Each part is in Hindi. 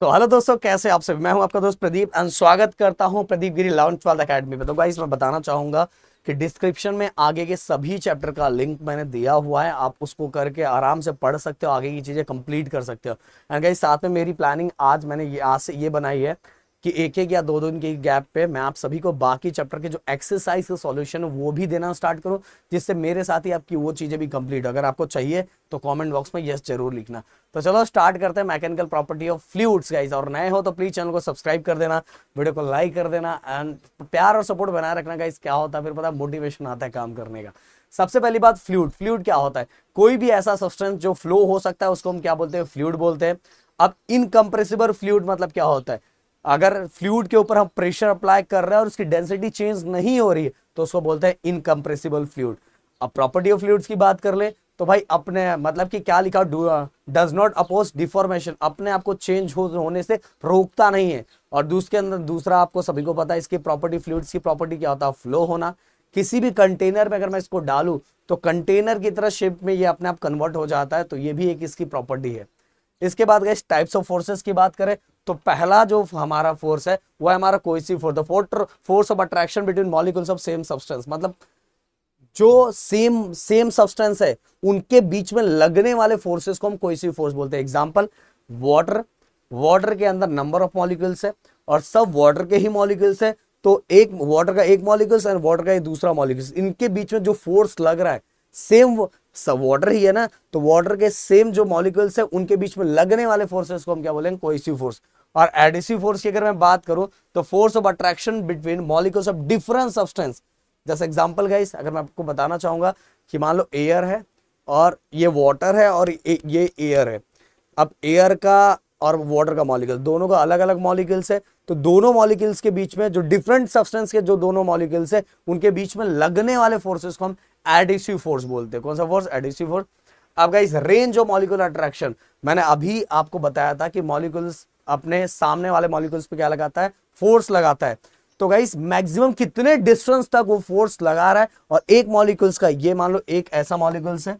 तो हेलो दोस्तों कैसे आप सभी मैं हूं आपका दोस्त प्रदीप एंड स्वागत करता हूं Pradeep Giri launch twelfth academy में तो भाई मैं बताना चाहूंगा कि डिस्क्रिप्शन में आगे के सभी चैप्टर का लिंक मैंने दिया हुआ है आप उसको करके आराम से पढ़ सकते हो आगे की चीज़ें कंप्लीट कर सकते हो एंड गाइस साथ में मेरी प्लानिंग आज मैंने ये आज से ये बनाई है कि एक एक या दो दिन के गैप पे मैं आप सभी को बाकी चैप्टर के जो एक्सरसाइज का सॉल्यूशन है वो भी देना स्टार्ट करूँ जिससे मेरे साथ ही आपकी वो चीज़ें भी कंप्लीट अगर आपको चाहिए तो कमेंट बॉक्स में यस जरूर लिखना तो चलो स्टार्ट करते हैं mechanical property of fluids guys और नए हो तो प्लीज चैनल को सब्सक्राइब कर देना वीडियो को लाइक कर देना एंड प्यार और सपोर्ट बनाए रखना गाइज क्या होता है फिर पता मोटिवेशन आता है काम करने का सबसे पहली बात फ्लूड फ्लूड क्या होता है कोई भी ऐसा सब्सटेंस जो फ्लो हो सकता है उसको हम क्या बोलते हैं फ्लूड बोलते हैं अब इनकम्प्रेसिबल फ्लूड मतलब क्या होता है अगर फ्लूड के ऊपर हम प्रेशर अप्लाई कर रहे हैं और उसकी डेंसिटी चेंज नहीं हो रही है तो उसको बोलते हैं इनकम्प्रेसिबल फ्लूड अब प्रॉपर्टी ऑफ फ्लूड्स की बात कर ले तो भाई अपने मतलब कि क्या लिखा डज नॉट अपोज डिफॉर्मेशन अपने आप को चेंज हो, होने से रोकता नहीं है और दूसरे अंदर दूसरा आपको सभी को पता है इसकी प्रॉपर्टी फ्लूड्स की प्रॉपर्टी क्या होता है फ्लो होना किसी भी कंटेनर में अगर मैं इसको डालू तो कंटेनर की तरह शेप में ये अपने आप कन्वर्ट हो जाता है तो ये भी एक इसकी प्रॉपर्टी है इसके बाद गए टाइप्स ऑफ फोर्सेस की बात करें तो पहला जो हमारा फोर्स है वो है हमारा cohesive force the force force of attraction between molecules of same substance मतलब जो सेम सेम सब्सटेंस है उनके बीच में लगने वाले फोर्सेस को हम कोइसिव फोर्स बोलते हैं एग्जाम्पल वाटर वाटर के अंदर नंबर ऑफ मॉलिक्यूल्स है और सब वाटर के ही मॉलिक्यूल्स है तो एक वाटर का एक मॉलिक्यूल्स एंड वाटर का एक दूसरा मॉलिक्यूल्स इनके बीच में जो फोर्स लग रहा है सेम सब वाटर ही है ना तो वाटर के सेम जो मॉलिक्यूल्स है उनके बीच में लगने वाले फोर्सेस को हम क्या बोलेंगे कोइसिव फोर्स और एडिसिव फोर्स की अगर मैं बात करूं तो force of attraction between molecules of different substance जैसे एग्जाम्पल गाइस अगर मैं आपको बताना चाहूंगा कि मान लो एयर है और ये वाटर है और ये एयर है अब एयर का और वाटर का मॉलिक्यूल दोनों का अलग अलग मॉलिक्यूल्स है तो दोनों मॉलिक्यूल्स के बीच में जो डिफरेंट सब्सटेंस के जो दोनों मॉलिक्यूल्स है उनके बीच में लगने वाले फोर्सेस को हम एडिसिव फोर्स बोलते हैं कौन सा फोर्स एडिसिव फोर्स आपका इस रेंज ऑफ मॉलिक्यूल अट्रैक्शन मैंने अभी आपको बताया था कि मॉलिक्यूल्स अपने सामने वाले मॉलिक्यूल्स पे क्या लगाता है फोर्स लगाता है तो गाइस मैक्सिमम कितने डिस्टेंस तक वो फोर्स लगा रहा है और एक मॉलिक्यूल्स का ये मान लो एक ऐसा मॉलिक्यूल्स है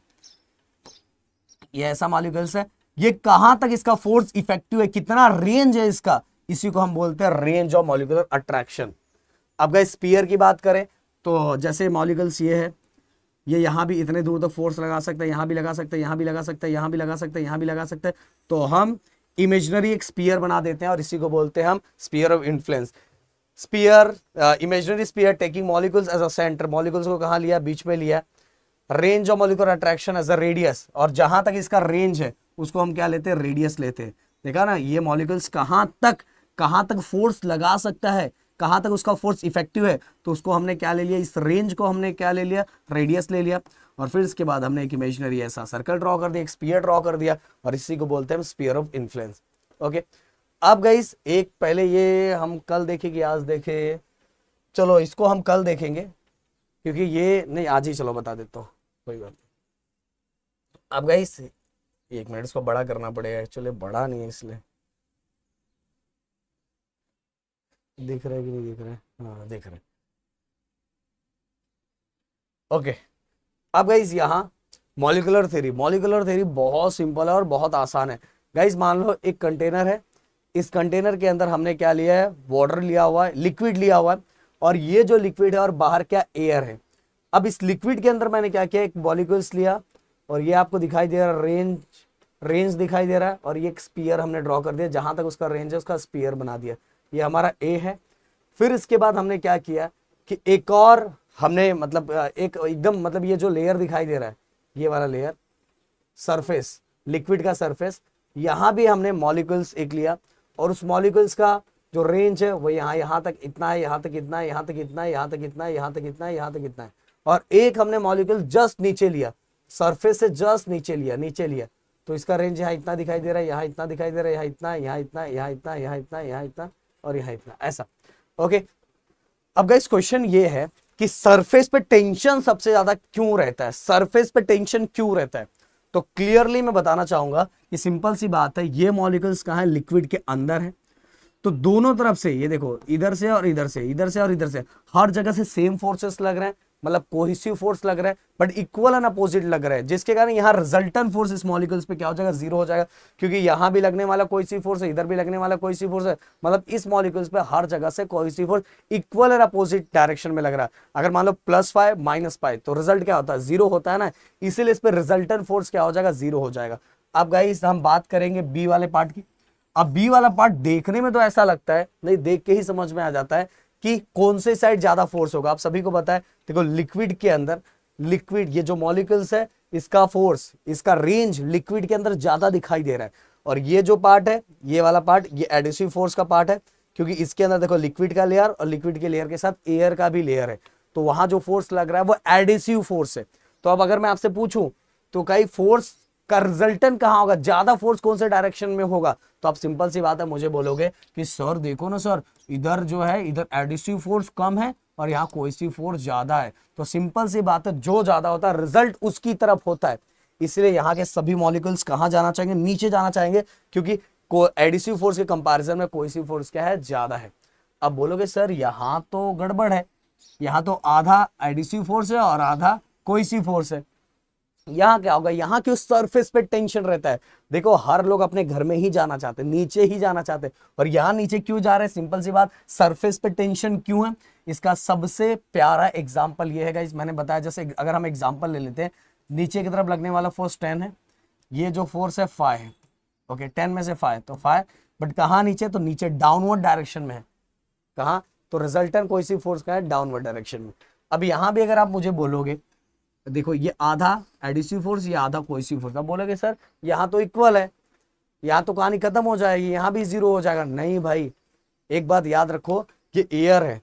ये ऐसा मॉलिक्यूल्स है ये कहां तक इसका फोर्स इफेक्टिव है कितना रेंज है इसका इसी को हम बोलते हैं रेंज ऑफ मॉलिकुलर अट्रैक्शन अब गाइस स्पीयर की बात करें तो जैसे मॉलिकल्स ये है ये यहां भी इतने दूर तक तो फोर्स लगा सकते हैं यहां भी लगा सकते हैं यहां भी लगा सकते हैं यहां भी लगा सकते हैं यहां भी लगा सकते हैं तो हम इमेजनरी एक स्पीयर बना देते हैं और इसी को बोलते हैं हम sphere of influence sphere imaginary sphere taking molecules as a centre molecules को कहाँ लिया बीच में लिया range of molecular attraction as a radius और जहां तक इसका रेंज है उसको हम क्या लेते हैं रेडियस लेते हैं देखा ना ये मॉलिकल्स कहाँ तक कहाँ तक फोर्स लगा सकता है कहाँ तक उसका फोर्स इफेक्टिव है तो उसको हमने क्या ले लिया इस रेंज को हमने क्या ले लिया रेडियस ले लिया और फिर इसके बाद हमने एक इमेजनरी ऐसा सर्कल ड्रॉ कर दिया एक स्पीयर ड्रॉ कर दिया और इसी को बोलते हैं स्पीयर ऑफ इन्फ्लुएंस ओके अब गई एक पहले ये हम कल देखे कि आज देखे चलो इसको हम कल देखेंगे क्योंकि ये नहीं आज ही चलो बता देता हूँ कोई बात नहीं अब गई एक मिनट इसको बड़ा करना पड़ेगा एक्चुअली बड़ा नहीं है इसलिए दिख रहा है कि नहीं दिख रहा है हाँ दिख रहा है ओके okay. अब गाइज यहाँ मॉलिकुलर थेरी मॉलिकुलर थेरी बहुत सिंपल है और बहुत आसान है गाइज मान लो एक कंटेनर है इस कंटेनर के अंदर हमने क्या लिया है वाटर लिया हुआ है लिक्विड लिया हुआ है और ये जो लिक्विड है और बाहर क्या एयर है अब इस लिक्विड के अंदर मैंने क्या किया एक मॉलिक्यूल्स लिया और ये आपको दिखाई दे रहा है रेंज रेंज दिखाई दे रहा है और ये एक स्पीयर हमने ड्रॉ कर दिया जहाँ तक उसका रेंज है उसका स्पीयर बना दिया ये हमारा ए है फिर इसके बाद हमने क्या किया कि एक और हमने मतलब एक एकदम मतलब ये जो लेयर दिखाई दे रहा है ये वाला लेयर सरफेस लिक्विड का सरफेस यहाँ भी हमने मॉलिक्यूल्स एक लिया और उस मॉलिक्यूल्स का जो रेंज है वो यहाँ यहाँ तक इतना है यहाँ तक इतना है यहाँ तक इतना है यहाँ तक इतना है यहाँ तक इतना है यहाँ तक इतना है और एक हमने मॉलिक्यूल जस्ट नीचे लिया सरफेस से जस्ट नीचे लिया नीचे लिया तो इसका रेंज यहाँ इतना दिखाई दे रहा है यहाँ इतना दिखाई दे रहा है यहाँ इतना यहाँ इतना यहाँ इतना यहाँ इतना यहाँ इतना और यहाँ इतना ऐसा ओके अब गाइस क्वेश्चन ये है कि सरफेस पे टेंशन सबसे ज्यादा क्यों रहता है सरफेस पे टेंशन क्यों रहता है तो क्लियरली मैं बताना चाहूंगा कि सिंपल सी बात है ये मॉलिकल्स कहा है लिक्विड के अंदर है तो दोनों तरफ से ये देखो इधर से और इधर से इधर से और इधर से हर जगह से सेम फोर्सेस लग रहे हैं मतलब कोहिसिव फोर्स लग रहा है बट इक्वल एंड अपोजिट लग रहा है जिसके कारण यहाँ रिजल्टन फोर्स इस मॉलिकल्स पे क्या हो जाएगा जीरो हो जाएगा क्योंकि यहाँ भी लगने वाला कोहिसिव फोर्स है इधर भी लगने वाला कोहिसिव फोर्स है मतलब इस मॉलिकल्स पे हर जगह से cohesive force equal and opposite direction में लग रहा है अगर मान लो प्लस फाइव माइनस फाइव तो रिजल्ट क्या होता है जीरो होता है ना इसीलिए इस पर रिजल्टन फोर्स क्या हो जाएगा जीरो हो जाएगा अब गाई हम बात करेंगे बी वाले पार्ट की अब बी वाला पार्ट देखने में तो ऐसा लगता है नहीं देख के ही समझ में आ जाता है कि कौन से साइड ज्यादा फोर्स होगा आप सभी को पता है देखो लिक्विड के अंदर लिक्विड ये जो मॉलिकल्स है इसका फोर्स इसका रेंज लिक्विड के अंदर ज्यादा दिखाई दे रहा है और ये जो पार्ट है ये वाला पार्ट ये एडिसिव फोर्स का पार्ट है क्योंकि इसके अंदर देखो लिक्विड का लेयर और लिक्विड के लेयर के साथ एयर का भी लेयर है तो वहां जो फोर्स लग रहा है वो एडिसिव फोर्स है तो अब अगर मैं आपसे पूछूं तो कई फोर्स का रिजल्टेंट कहाँ होगा ज्यादा फोर्स कौन से डायरेक्शन में होगा तो आप सिंपल सी बात है मुझे बोलोगे कि सर देखो ना सर इधर जो है इधर एडिसिव फोर्स कम है और यहाँ कोइसिव फोर्स ज्यादा है तो सिंपल सी बात है जो ज्यादा होता है रिजल्ट उसकी तरफ होता है इसलिए यहाँ के सभी मॉलिकल्स कहाँ जाना चाहेंगे नीचे जाना चाहेंगे क्योंकि एडिसिव फोर्स के कंपेरिजन में कोइसिव फोर्स क्या है ज्यादा है अब बोलोगे सर यहाँ तो गड़बड़ है यहाँ तो आधा एडिसिव फोर्स है और आधा कोइसिव फोर्स है यहाँ क्या होगा यहाँ की उस सरफेस पे टेंशन रहता है देखो हर लोग अपने घर में ही जाना चाहते हैं नीचे ही जाना चाहते हैं और यहाँ नीचे क्यों जा रहे हैं सिंपल सी बात सरफेस पे टेंशन क्यों है इसका सबसे प्यारा एग्जांपल ये है मैंने बताया जैसे अगर हम एग्जांपल ले लेते हैं नीचे की तरफ लगने वाला फोर्स टेन है ये जो फोर्स है फाइव है ओके टेन में से फाइव तो फाइव बट कहाँ नीचे तो नीचे डाउनवर्ड डायरेक्शन में है कहाँ तो रिजल्टन कोई सी फोर्स का है डाउनवर्ड डायरेक्शन में अब यहाँ भी अगर आप मुझे बोलोगे देखो ये आधा एडिसिव फोर्स ये आधा कोसिव फोर्स अब बोलोगे सर यहाँ तो इक्वल है यहाँ तो कहानी खत्म हो जाएगी यहाँ भी जीरो हो जाएगा नहीं भाई एक बात याद रखो ये एयर है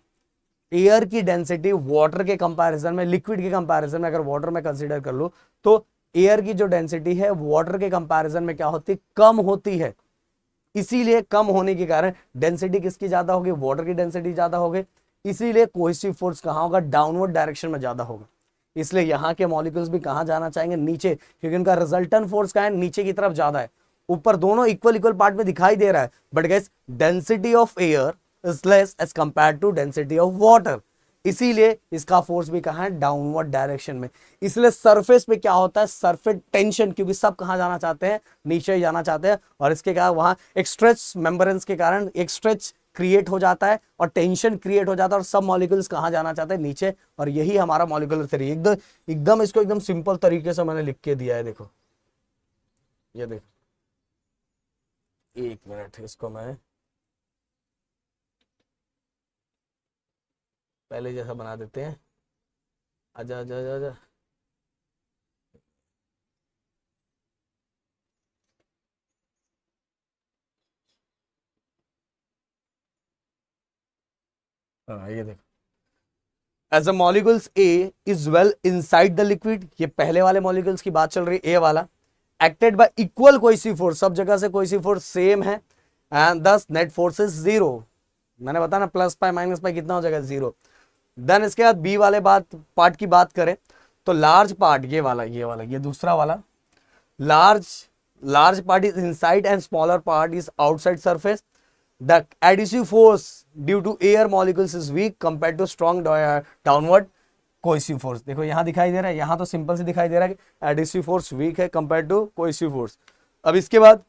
एयर की डेंसिटी वाटर के कंपैरिजन में लिक्विड के कंपैरिजन में अगर वाटर में कंसीडर कर लो तो एयर की जो डेंसिटी है वाटर के कंपैरिजन में क्या होती कम होती है इसीलिए कम होने के कारण डेंसिटी किसकी ज्यादा होगी वाटर की डेंसिटी ज्यादा होगी इसीलिए कोहेसिव फोर्स कहाँ होगा डाउनवर्ड डायरेक्शन में ज्यादा होगा इसलिए यहाँ के मॉलिक्यूल्स भी कहाँ जाना चाहेंगे नीचे क्योंकि उनका रिजल्टन फोर्स का है नीचे की तरफ ज्यादा है ऊपर दोनों इक्वल इक्वल पार्ट में दिखाई दे रहा है but gas density of air is less as compare to density of water इसीलिए इसका फोर्स भी कहा है डाउनवर्ड डायरेक्शन में इसलिए सरफेस पे क्या होता है सरफेस टेंशन क्योंकि सब कहा जाना चाहते हैं नीचे जाना चाहते हैं और इसके कारण वहां एक स्ट्रेच मेंबरेंस के कारण एक स्ट्रेच क्रिएट हो जाता है और टेंशन क्रिएट हो जाता है और सब मॉलिक्यूल्स कहाँ जाना चाहते हैं नीचे और यही हमारा मॉलिकुलर थ्री एकदम एकदम इसको एकदम सिंपल तरीके से मैंने लिख के दिया है देखो ये देखो एक मिनट इसको मैं पहले जैसा बना देते हैं आजा आजा आजा आजा हाँ, ये देखो as a molecules A is well inside the liquid ये पहले वाले मॉलिकुल्स की बात चल रही है ए वाला एक्टेड बाय इक्वल कोई सी फोर्स सब जगह से कोई सी फोर्स सेम है and thus net force is zero मैंने बताया ना प्लस पाई माइनस पाई कितना हो जाएगा जीरो देन इसके बाद बी वाले बात पार्ट की बात करें तो लार्ज पार्ट ये वाला ये वाला ये दूसरा वाला large large part is inside and smaller part is outside surface the adhesive force due to air molecules is weak compared to strong downward cohesive force देखो यहाँ दिखाई दे रहा है यहाँ तो सिंपल से दिखाई दे रहा है कि एडिसिव फोर्स वीक है कंपेयर टू कोइसिव फोर्स अब इसके बाद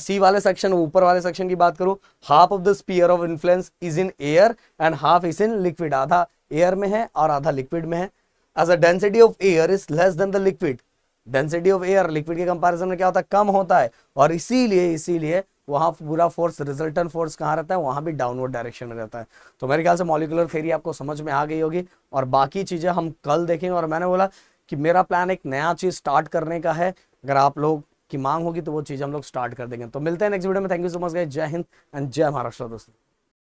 सी uh, वाले सेक्शन ऊपर वाले सेक्शन की बात करूं half of the sphere of influence is in air and half is in liquid आधा एयर में है और आधा लिक्विड में है as a density of air is less than the liquid density of air liquid के कंपैरिजन में क्या होता है कम होता है और इसीलिए इसीलिए वहाँ पूरा फोर्स रिजल्टन फोर्स कहाँ रहता है वहाँ भी डाउनवर्ड डायरेक्शन में रहता है तो मेरे ख्याल से मॉलिकुलर थेरी आपको समझ में आ गई होगी और बाकी चीज़ें हम कल देखेंगे और मैंने बोला कि मेरा प्लान एक नया चीज़ स्टार्ट करने का है अगर आप लोग की मांग होगी तो वो चीज़ हम लोग स्टार्ट कर देंगे तो मिलते हैं नेक्स्ट वीडियो में thank you so much guys जय हिंद एंड जय महाराष्ट्र दोस्तों